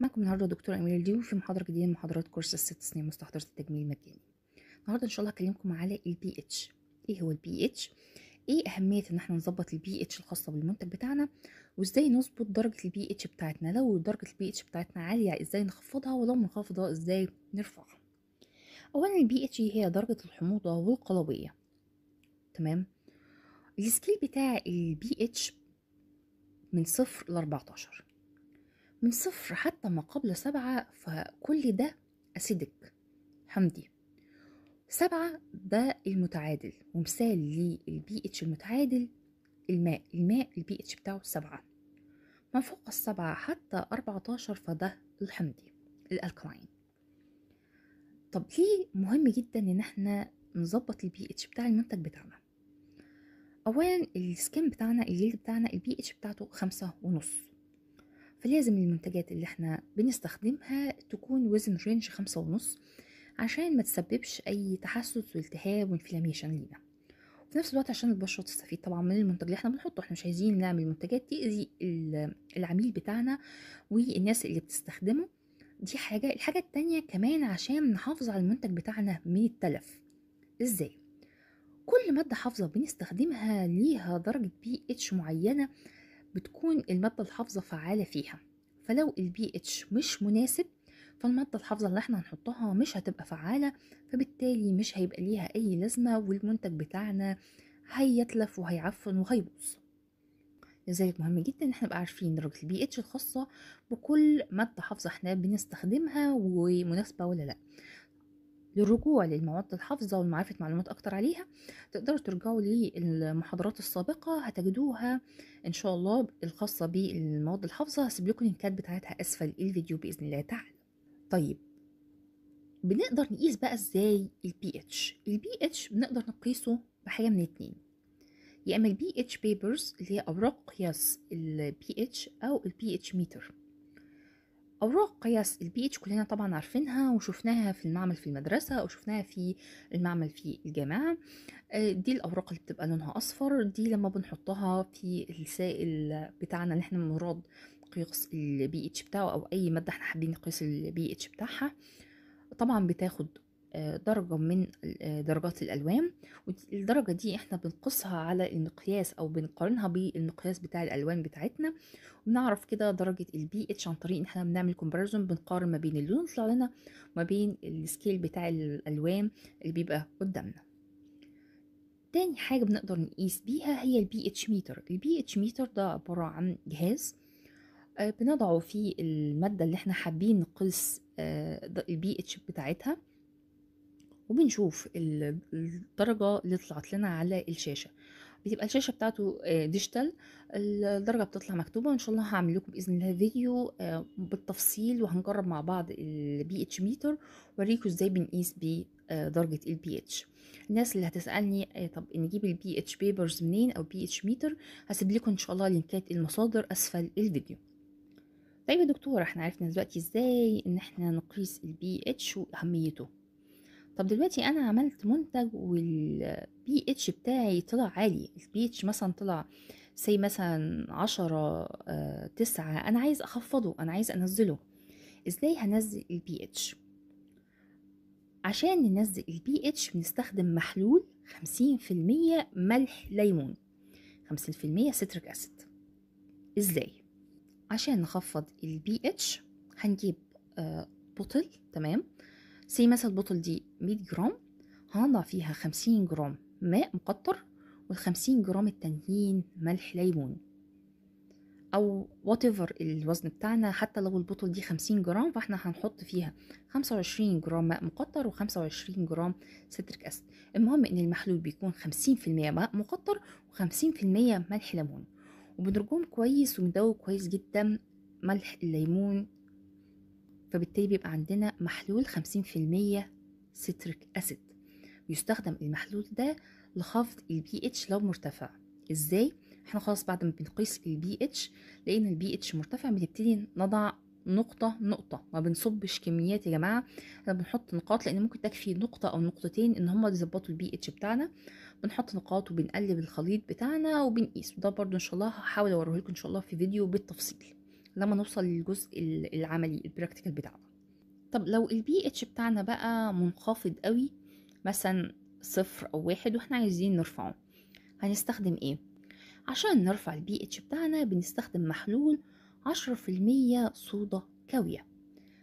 معكم النهارده دكتور امير الديو في محاضره جديده من محاضرات كورس الست سنين مستحضره التجميل المجاني النهارده ان شاء الله هكلمكم على البي اتش ايه هو البي اتش ايه اهميه ان احنا نظبط البي اتش الخاصه بالمنتج بتاعنا وازاي نظبط درجه البي اتش بتاعتنا لو درجه البي اتش بتاعتنا عاليه ازاي نخفضها ولو منخفضه ازاي نرفعها اولا البي اتش هي درجه الحموضه والقلويه تمام السكيل بتاع البي اتش من صفر ل 14 من صفر حتى ما قبل سبعة فكل ده أسيدك حمضي سبعة ده المتعادل ومثال للبي اتش المتعادل الماء الماء البي اتش بتاعه سبعة ما فوق السبعة حتى أربعتاشر فده الحمضي الألكلاين طب ليه مهم جدا إن احنا نظبط البي اتش بتاع المنتج بتاعنا أولا السكين بتاعنا الجلد بتاعنا البي اتش بتاعته خمسة ونص فلازم المنتجات اللي احنا بنستخدمها تكون وزن رينج خمسة ونص عشان ما تسببش اي تحسس والتهاب وانفلاميشن لينا وفي نفس الوقت عشان البشرة تستفيد طبعا من المنتج اللي احنا بنحطه احنا مش عايزين نعمل منتجات تأذي العميل بتاعنا والناس اللي بتستخدمه دي حاجة الحاجة التانية كمان عشان نحافظ على المنتج بتاعنا من التلف ازاي كل مادة حافظة بنستخدمها ليها درجة بي اتش معينة بتكون المادة الحافظة فعالة فيها فلو البي اتش مش مناسب فالمادة الحافظة اللي احنا هنحطها مش هتبقى فعالة فبالتالي مش هيبقى ليها أي لازمة والمنتج بتاعنا هيتلف وهيعفن وهيبوظ لذلك مهم جدا ان احنا نبقى عارفين درجة البي اتش الخاصة بكل مادة حافظة احنا بنستخدمها ومناسبة ولا لا للرجوع للمواد الحافظة ولمعرفة معلومات أكتر عليها تقدروا ترجعوا للمحاضرات السابقة هتجدوها إن شاء الله الخاصة بالمواد الحافظة هسيب لكم اللينكات بتاعتها أسفل الفيديو بإذن الله تعالى طيب بنقدر نقيس بقى ازاي البي اتش البي اتش بنقدر نقيسه بحاجه من اتنين يا اما البي اتش بيبرز اللي هي اوراق قياس البي اتش او البي اتش ميتر أوراق قياس البيتش كلنا طبعا عارفينها وشفناها في المعمل في المدرسة أو شفناها في المعمل في الجامعة آه، دي الأوراق اللي بتبقى لونها أصفر دي لما بنحطها في السائل بتاعنا اللي احنا بنراد قياس البي اتش بتاعه أو أي مادة احنا حابين نقيس البي اتش بتاعها طبعا بتاخد آه، درجة من آه، درجات الألوان والدرجة دي احنا بنقصها على المقياس أو بنقارنها بالمقياس بتاع الألوان بتاعتنا وبنعرف كده درجة البي اتش عن طريق ان احنا بنعمل كومباريزون بنقارن ما بين اللون يطلع لنا وما بين السكيل بتاع الألوان اللي بيبقى قدامنا تاني حاجة بنقدر نقيس بيها هي البي اتش ميتر البي اتش ميتر ده عبارة عن جهاز آه، بنضعه في المادة اللي احنا حابين نقيس البي اتش بتاعتها وبنشوف الدرجة اللي طلعت لنا على الشاشة بتبقى الشاشة بتاعته ديجيتال آه، الدرجة بتطلع مكتوبة وان شاء الله هعمل لكم بإذن الله فيديو آه، بالتفصيل وهنجرب مع بعض البي اتش ميتر وريكم ازاي بنقيس بيه آه، درجة البي اتش الناس اللي هتسألني طب نجيب البي اتش بيبرز منين او بي اتش ميتر هسيب لكم ان شاء الله لينكات المصادر اسفل الفيديو طيب يا دكتورة احنا عرفنا دلوقتي ازاي ان احنا نقيس البي اتش واهميته طب دلوقتي انا عملت منتج والبي اتش بتاعي طلع عالي البي اتش مثلا طلع سي مثلا عشرة آه، تسعة انا عايز اخفضه انا عايز انزله ازاي هنزل البي اتش عشان ننزل البي اتش بنستخدم محلول خمسين في المية ملح ليمون خمسين في المية ستريك اسيد ازاي عشان نخفض البي اتش هنجيب آه، بوتل تمام سي مثلا البطل دي 100 جرام هنضع فيها 50 جرام ماء مقطر و 50 جرام التانيين ملح ليمون او وات ايفر الوزن بتاعنا حتى لو البطل دي 50 جرام فاحنا هنحط فيها 25 جرام ماء مقطر و25 جرام سيتريك اسيد المهم ان المحلول بيكون 50% ماء مقطر و50% ملح ليمون وبنرجوهم كويس وبندوب كويس جدا ملح الليمون فبالتالي بيبقى عندنا محلول 50% سيتريك أسيد بيستخدم المحلول ده لخفض البي اتش لو مرتفع ازاي احنا خلاص بعد ما بنقيس البي اتش لقينا البي اتش مرتفع بنبتدي نضع نقطة نقطة ما بنصبش كميات يا جماعة احنا بنحط نقاط لان ممكن تكفي نقطة او نقطتين ان هما يظبطوا البي اتش بتاعنا بنحط نقاط وبنقلب الخليط بتاعنا وبنقيس وده برضو ان شاء الله هحاول اوريه لكم ان شاء الله في فيديو بالتفصيل لما نوصل للجزء العملي البراكتيكال بتاعنا طب لو البي اتش بتاعنا بقى منخفض قوي مثلا صفر او واحد واحنا عايزين نرفعه هنستخدم ايه عشان نرفع البي اتش بتاعنا بنستخدم محلول عشرة في المية صودا كاوية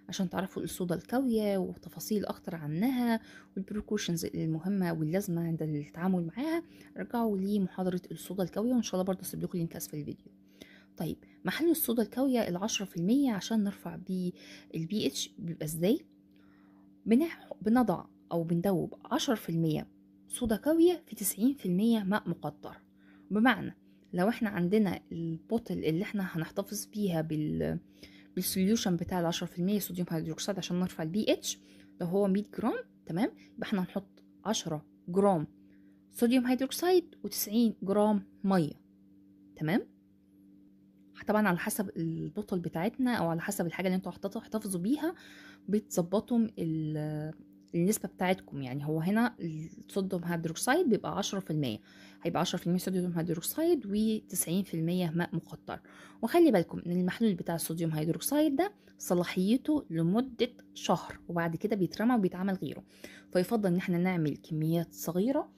عشان تعرفوا الصودا الكاوية وتفاصيل أكتر عنها والبروكوشنز المهمة واللازمة عند التعامل معاها رجعوا لمحاضرة الصودا الكاوية وإن شاء الله برضه أسيب لكم لينك أسفل الفيديو طيب محلول الصودا الكاوية العشرة في المية عشان نرفع بيه البي اتش بيبقى ازاي بنضع أو بندوب عشرة في المية صودا كاوية في تسعين في المية ماء مقطر بمعنى لو احنا عندنا البوتل اللي احنا هنحتفظ بيها بال بالسوليوشن بتاع العشرة في المية صوديوم هيدروكسيد عشان نرفع البي اتش لو هو مية جرام تمام يبقى احنا هنحط عشرة جرام صوديوم هيدروكسيد وتسعين جرام مية تمام طبعا على حسب البطل بتاعتنا او على حسب الحاجه اللي انتوا هتحتفظوا بيها بتظبطوا النسبه بتاعتكم يعني هو هنا الصوديوم هيدروكسيد بيبقى 10% هيبقى 10% صوديوم هيدروكسيد و90% ماء مقطر وخلي بالكم ان المحلول بتاع الصوديوم هيدروكسيد ده صلاحيته لمده شهر وبعد كده بيترمى وبيتعمل غيره فيفضل ان احنا نعمل كميات صغيره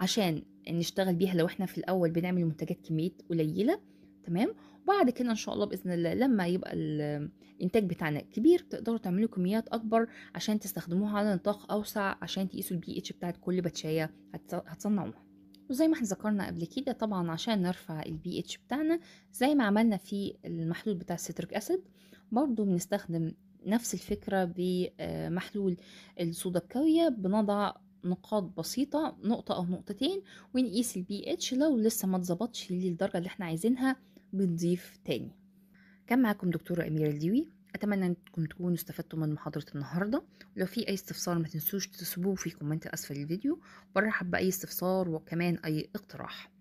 عشان نشتغل بيها لو احنا في الاول بنعمل منتجات كميات قليله تمام وبعد كده ان شاء الله باذن الله لما يبقى الانتاج بتاعنا كبير تقدروا تعملوا كميات اكبر عشان تستخدموها على نطاق اوسع عشان تقيسوا البي اتش بتاعت كل باتشايه هتصنعوها وزي ما احنا ذكرنا قبل كده طبعا عشان نرفع البي اتش بتاعنا زي ما عملنا في المحلول بتاع السيتريك اسيد برضو بنستخدم نفس الفكرة بمحلول آه، الصودا الكاوية بنضع نقاط بسيطة نقطة أو نقطتين ونقيس البي اتش لو لسه ما اتظبطش للدرجة اللي احنا عايزينها بنضيف تاني كان معاكم دكتورة أميرة الديوي أتمنى أنكم تكونوا استفدتوا من محاضرة النهاردة ولو في أي استفسار ما تنسوش تسيبوه في كومنت أسفل الفيديو وارحب بأي استفسار وكمان أي اقتراح